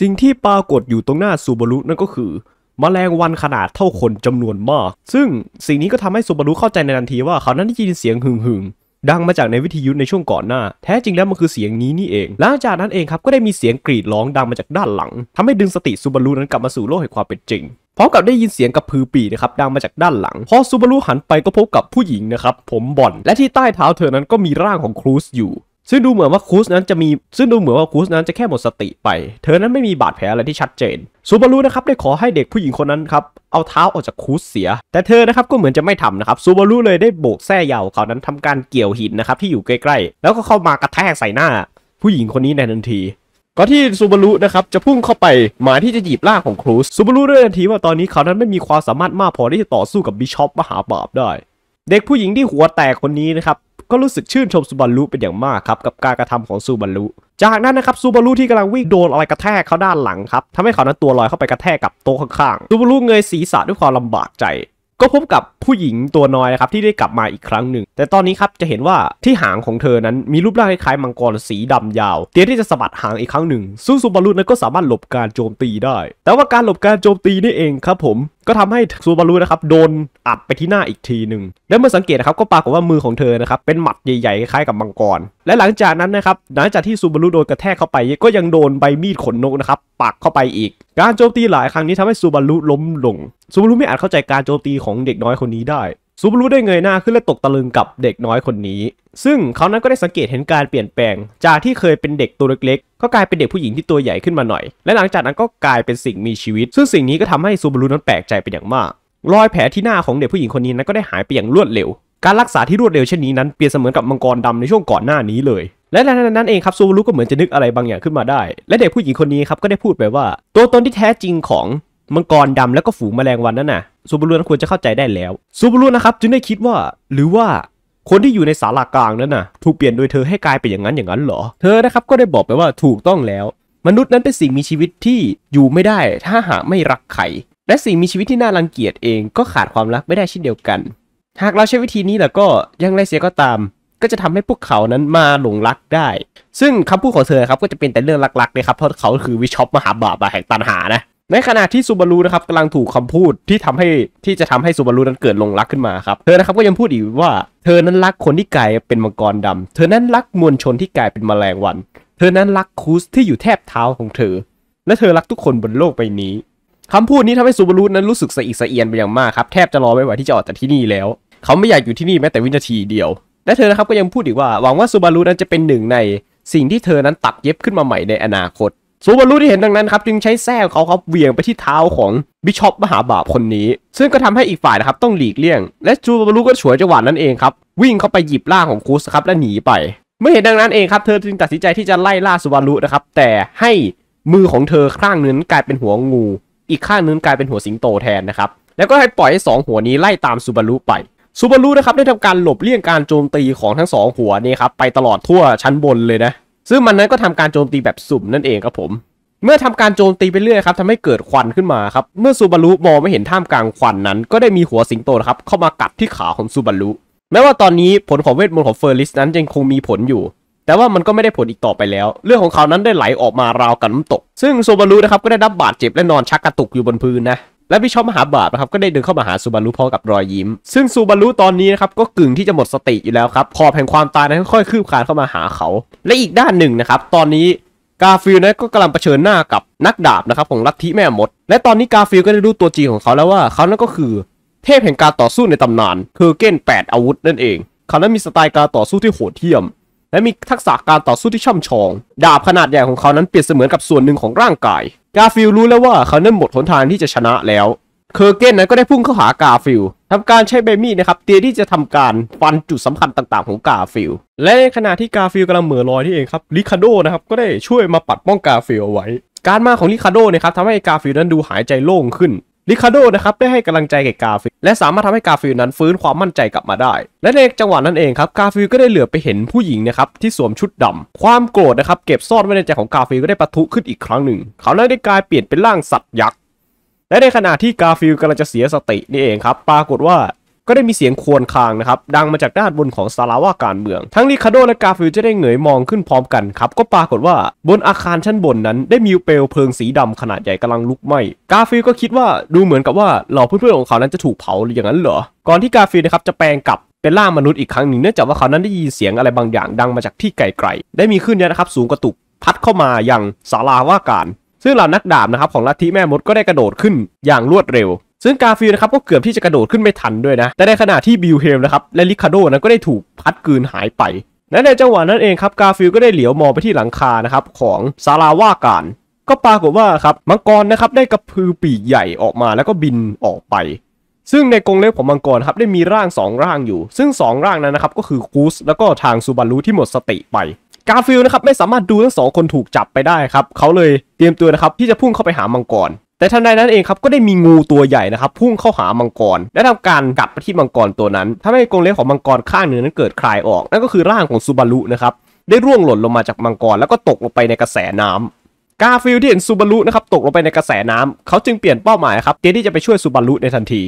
สิ่งที่ปรากฏอยู่ตรงหน้าซูบารุนั่นก็คือมแมลงวันขนาดเท่าคนจำนวนมาก ซึ่งสิ่งนี้ก็ทำให้ซูบารุเข้าใจในทันทีว่าเขานั้นได้ยินเสียงหึ่งหึงดังมาจากในวิทยุในช่วงก่อนหน้าแท้จริงแล้วมันคือเสียงนี้นี่เอง หลังจากนั้นเองครับ ก็ได้มีเสียงกรีดร้องดังมาจากด้านหลังทำให้ดึงสติซูบารุนั้นกลับมาสู่โลกแห่งความเป็นจริง พร้อมกับได้ยินเสียงกระพือปีนะครับดังมาจากด้านหลังพอซูบารุหันไปก็พบกับผู้หญิงนะครับผมบอนและที่ใต้เท้าเธอนั้นก็มีร่างของครูซอยู่ซึ่งดูเหมือนว่าครูสนั้นจะมีซึ่งดูเหมือนว่าครูสนั้นจะแค่หมดสติไป เธอนั้นไม่มีบาดแผลอะไรที่ชัดเจนซูบารุนะครับได้ขอให้เด็กผู้หญิงคนนั้นครับเอาเท้าออกจากครูสเสีย แต่เธอนะครับก็เหมือนจะไม่ทำนะครับซูบารุเลยได้โบกแส้ยาวเขานั้นทำการเกี่ยวหินนะครับที่อยู่ใกล้ๆ แล้วก็เข้ามากระแทกใส่หน้า ผู้หญิงคนนี้ในทันที ก็ที่ซูบารุนะครับจะพุ่งเข้าไปหมายที่จะหยิบล่างของครูสซูบารุด้วยทันทีว่าตอนนี้เขานั้นไม่มีความสามารถมากพอที่จะต่อสู้กับบิชอปมหาบาปได้เด็กผู้หญิงที่หัวแตกคนนี้นะครับก็รู้สึกชื่นชมซูบารุเป็นอย่างมากครับกับการกระทำของซูบารุ จากนั้นนะครับซูบารุที่กำลังวิ่งโดนอะไรกระแทกเขาด้านหลังครับทำให้เขานั้นตัวลอยเข้าไปกระแทกกับโต๊ะข้างๆซูบารุเงยศีรษะด้วยความลำบากใจ ก็พบกับผู้หญิงตัวน้อยนะครับที่ได้กลับมาอีกครั้งหนึ่งแต่ตอนนี้ครับจะเห็นว่าที่หางของเธอนั้นมีรูปร่างคล้ายมังกรสีดำยาว เตรียมที่จะสะบัดหางอีกครั้งหนึ่งซึ่งซูบารุนั้นก็สามารถหลบการโจมตีได้แต่ว่าการหลบการโจมตีนี่เองครับผมก็ทำให้ซูบารุนะครับ โดนอัดไปที่หน้าอีกทีหนึ่งและเมื่อสังเกตนะครับก็ปรากฏว่ามือของเธอนะครับเป็นหมัดใหญ่ๆคล้ายกับมังกร และหลังจากนั้นนะครับ หลังจากที่ซูบารุโดนกระแทกเข้าไปก็ยังโดนใบมีดขนนกนะครับปักเข้าไปอีก การโจมตีหลายครั้งนี้ทำให้ซูบารุล้มลงซูบารุไม่อาจเข้าใจการโจมตีของเด็กน้อยคนนี้ได้ซูบารุได้เงยหน้าขึ้นและตกตะลึงกับเด็กน้อยคนนี้ ซึ่งเขานั้นก็ได้สังเกตเห็นการเปลี่ยนแปลง จากที่เคยเป็นเด็กตัวเล็กๆ ก็กลายเป็นเด็กผู้หญิงที่ตัวใหญ่ขึ้นมาหน่อย และหลังจากนั้นก็กลายเป็นสิ่งมีชีวิต ซึ่งสิ่งนี้ก็ทำให้ซูบารุนั้นแปลกใจเป็นอย่างมาก รอยแผลที่หน้าของเด็กผู้หญิงคนนี้นั้นก็ได้หายไปอย่างรวดเร็ว การรักษาที่รวดเร็วเช่นนี้นั้นเปรียบเสมือนกับมังกรดำในช่วงก่อนหน้านี้เลย และในนั้นเองครับซูบารุก็เหมือนจะนึกอะไรบางอย่างขึ้นมาได้ และเด็กผู้หญิงคนนี้ครับก็ได้พูดไปว่าตัวตนที่แท้จริงของมังกรดำแล้วก็ฝูงแมลงวันนั่นน่ะซูบารุนั้นควรจะเข้าใจได้แล้วซูบารุนะครับจึงได้คิดว่าหรือว่าคนที่อยู่ในศาลากลางนั้นน่ะถูกเปลี่ยนโดยเธอให้กลาย เป็นอย่างนั้นอย่างนั้นเหรอ เธอนะครับก็ได้บอกไปว่าถูกต้องแล้ว มนุษย์นั้นเป็นสิ่งมีชีวิตที่อยู่ไม่ได้ ถ้าหากไม่รักใคร และสิ่งมีชีวิตที่น่ารังเกียจเองก็ขาดความรักไม่ได้เช่นเดียวกัน หากเราใช้วิธีนี้แล้วก็ยังไรเสียก็ตาม ก็จะทำให้พวกเขานั้นมาหลงรักได้ ซึ่งคำพูดของเธอครับก็จะเป็นแต่เรื่องรักๆลยครับเพราะเขาคือวิชอปมหาบาปแห่งตันหานะในขณะที่ซูบารุนะครับกำลังถูกคำพูดที่ทำให้ที่จะทำให้ซูบารุนั้นเกิดลงรักขึ้นมาครับ เธอนะครับก็ยังพูดอีกว่าเธอนั้นรักคนที่กลายเป็นมังกรดำ เธอนั้นรักมวลชนที่กลายเป็นแมลงวัน เธอนั้นรักคูสที่อยู่แทบเท้าของเธอ และเธอรักทุกคนบนโลกใบนี้คำพูดนี้ทำให้ซูบารุนั้นรู้สึกสะอิกสะเอียนไปอย่างมากครับแทบจะรอไม่ไหวที่จะออกจากที่นี่แล้ว เขาไม่อยากอยู่ที่นี่แม้แต่วินาทีเดียวและเธอนะครับก็ยังพูดอีกว่าหวังว่าซูบารุนั้นจะเป็นหนึ่งใน สิ่งที่เธอนั้นตัดเย็บขึ้นมาใหม่ในอนาคตซูบารุที่เห็นดังนั้นครับจึงใช้แส้เขาครับเหวี่ยงไปที่เท้าของบิชอปมหาบาปคนนี้ ซึ่งก็ทำให้อีกฝ่ายนะครับต้องหลีกเลี่ยง และซูบารุก็ฉวยจังหวะนั้นเองครับวิ่งเข้าไปหยิบร่างของคูสครับและหนีไป เมื่อเห็นดังนั้นเองครับเธอจึงตัดสินใจที่จะไล่ล่าซูบารุนะครับแต่ให้มือของเธอข้างนึงกลายเป็นหัวงู อีกข้างนึงกลายเป็นหัวสิงโตแทนนะครับแล้วก็ให้ปล่อยให้สองหัวนี้ไล่ตามซูบารุไปซูบารุนะครับได้ทำการหลบเลี่ยงการโจมตีของทั้งสองหัวนี่ครับไปตลอดทั่วชั้นบนเลยนะซึ่งมันนั้นก็ทำการโจมตีแบบสุ่มนั่นเองครับผม เมื่อทำการโจมตีไปเรื่อยครับทำให้เกิดควันขึ้นมาครับ เมื่อซูบารุมองไม่เห็นท่ามกลางควันนั้นก็ได้มีหัวสิงโตครับ เข้ามากัดที่ขาของซูบารุ แม้ว่าตอนนี้ผลของเวทมนต์ของเฟอร์ลิสนั้นยังคงมีผลอยู่ แต่ว่ามันก็ไม่ได้ผลอีกต่อไปแล้ว เรื่องของเขานั้นได้ไหลออกมาราวกับน้ำตก ซึ่งซูบารุนะครับก็ได้รับบาดเจ็บและนอนชักกระตุกอยู่บนพื้นนะและบิชอปมหาบาทนะครับก็ได้เดินเข้ามาหาซูบารุพร้อมกับรอยยิ้มซึ่งซูบารุตอนนี้นะครับก็กึ่งที่จะหมดสติอยู่แล้วครับขอบแห่งความตายนั้นค่อยคืบคลานเข้ามาหาเขา และอีกด้านหนึ่งนะครับตอนนี้กาฟิลนั้นก็กำลังเผชิญหน้ากับนักดาบนะครับ ของลัทธิแม่มด และตอนนี้กาฟิลก็ได้รู้ตัวจริงของเขาแล้วว่า เขานั้นก็คือเทพแห่งการต่อสู้ในตำนานคือเกน8 อาวุธนั่นเอง เขานั้นมีสไตล์การต่อสู้ที่โหดเหี้ยม และมีทักษะการต่อสู้ที่ช่ำชอง ดาบขนาดใหญ่ของเขานั้นเปรียบเสมือนกับส่วนหนึ่งของร่างกายกาฟิลรู้แล้วว่าเขาเริ่มหมดหนทางที่จะชนะแล้ว เคอร์เกนนั้นก็ได้พุ่งเข้าหากาฟิลทำการใช้เบมี่นะครับเตียที่จะทำการฟันจุดสำคัญต่าง ๆของกาฟิล และในขณะที่กาฟิลกำลังเหมือลอยที่เองครับลิคาโดนะครับก็ได้ช่วยมาปัดป้องกาฟิลเอาไว้ การมาของลิคาโดนะครับทำให้กาฟิลนั้นดูหายใจโล่งขึ้นริคาโดนะครับได้ให้กำลังใจแก่กาฟิลและสามารถทำให้กาฟิลนั้นฟื้นความมั่นใจกลับมาได้ และในจังหวะนั้นเองครับกาฟิลก็ได้เหลือไปเห็นผู้หญิงนะครับที่สวมชุดดำ ความโกรธนะครับเก็บซ่อนไว้ในใจของกาฟิลก็ได้ปะทุขึ้นอีกครั้งหนึ่ง เขาได้กลายเปลี่ยนเป็นร่างสัตว์ยักษ์และในขณะที่กาฟิลกำลังจะเสียสติ นี่เองครับปรากฏว่าก็ได้มีเสียงควนคางนะครับ ดังมาจากด้านบนของสาลาว่าการเมือง ทั้งริคาโดและกาฟิลจะได้เหงยมองขึ้นพร้อมกันครับ ก็ปรากฏว่าบนอาคารชั้นบนนั้น ได้มีเปลวเพลิงสีดำขนาดใหญ่กำลังลุกไหม้กาฟิลก็คิดว่าดูเหมือนกับว่าเหล่าเพื่อนๆของเขานั้นจะถูกเผาอย่างนั้นเหรอก่อนที่กาฟิลนะครับจะแปลงกลับเป็นล่ามนุษย์อีกครั้งหนึ่ง เนื่องจากว่าเขานั้นได้ยินเสียงอะไรบางอย่างดังมาจากที่ไกลๆได้มีขึ้นเนี่ยนะครับ สูงกระตุกพัดเข้ามาอย่างสาลาว่าการซึ่งเหล่านักดาบนะครับของลัทธิแม่มดก็ได้กระโดดขึ้นอย่างรวดเร็วซึ่งกาฟิลนะครับก็เกือบที่จะกระโดดขึ้นไม่ทันด้วยนะ แต่ในขณะที่บิลเฮมนะครับและลิคาโดนั้นก็ได้ถูกพัดกืนหายไปแลในจังหวะนั้นเองครับกาฟิลก็ได้เหลียวมองไปที่หลังคานะครับของซาลาว่าการ ก็ปรากฏว่าครับมังกรนะครับได้กระพือปีกใหญ่ออกมาแล้วก็บินออกไป ซึ่งในกรงเล็บของมังกรครับได้มีร่าง 2 ร่างอยู่ ซึ่ง 2 ร่างนั้นนะครับก็คือคูสแล้วก็ทางซูบารุที่หมดสติไป กาฟิลนะครับไม่สามารถดูทั้งสองคนถูกจับไปได้ครับเขาเลยเตรียมตัวนะครับที่จะพุ่งเข้าไปหามังกรแต่ทันใดนั้นเองครับก็ได้มีงูตัวใหญ่นะครับพุ่งเข้าหามังกร และทำการกัดไปที่มังกรตัวนั้นทำให้กรงเล็บของมังกรข้างหนึ่งนั้นเกิดคลายออก นั่นก็คือร่างของซูบารุนะครับ ได้ร่วงหล่นลงมาจากมังกรแล้วก็ตกลงไปในกระแสน้ำกาฟิลที่เห็นซูบารุนะครับตกลงไปในกระแสน้ำ เขาจึงเปลี่ยนเป้าหมายครับเจที่จะไปช่วยซูบารุในทันที